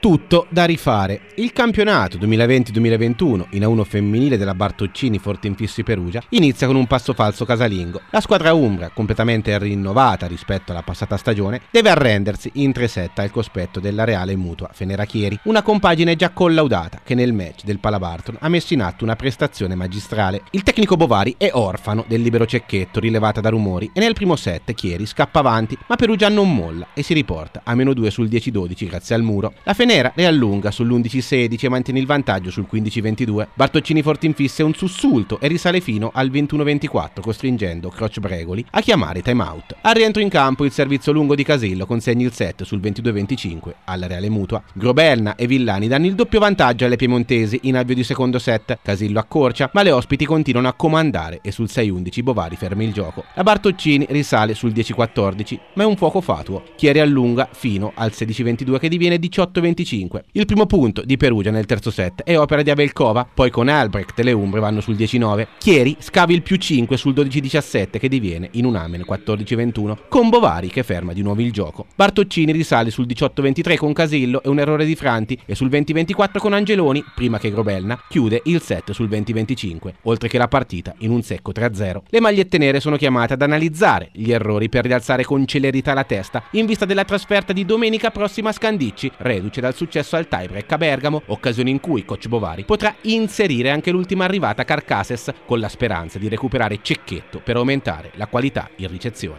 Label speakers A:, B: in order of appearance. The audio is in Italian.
A: Tutto da rifare. Il campionato 2020-2021 in A1 femminile della Bartoccini Fortinfissi Perugia inizia con un passo falso casalingo. La squadra Umbra, completamente rinnovata rispetto alla passata stagione, deve arrendersi in tre set al cospetto della Reale Mutua Fenerachieri, una compagine già collaudata che nel match del Palabarton ha messo in atto una prestazione magistrale. Il tecnico Bovari è orfano del libero cecchetto rilevata da rumori e nel primo set Chieri scappa avanti, ma Perugia non molla e si riporta a meno 2 sul 10-12 grazie al muro. La Fener Nera le allunga sull'11-16 e mantiene il vantaggio sul 15-22. Bartoccini è un sussulto e risale fino al 21-24, costringendo Croce Bregoli a chiamare time out. Al rientro in campo il servizio lungo di Casillo consegna il set sul 22-25 alla Reale Mutua. Groberna e Villani danno il doppio vantaggio alle piemontesi in avvio di secondo set. Casillo accorcia, ma le ospiti continuano a comandare e sul 6-11 Bovari ferma il gioco. La Bartoccini risale sul 10-14, ma è un fuoco fatuo. Chieri allunga fino al 16-22 che diviene 18-25 25. Il primo punto di Perugia nel terzo set è opera di Abelkova, poi con Albrecht le Umbre vanno sul 19. Chieri scavi il più 5 sul 12-17 che diviene in un amen 14-21, con Bovari che ferma di nuovo il gioco. Bartoccini risale sul 18-23 con Casillo e un errore di Franti e sul 20-24 con Angeloni, prima che Grobelna, chiude il set sul 20-25, oltre che la partita in un secco 3-0. Le magliette nere sono chiamate ad analizzare gli errori per rialzare con celerità la testa in vista della trasferta di domenica prossima a Scandicci, reduce da al successo al tiebreak a Bergamo, occasione in cui coach Bovari potrà inserire anche l'ultima arrivata Carcases con la speranza di recuperare Cecchetto per aumentare la qualità in ricezione.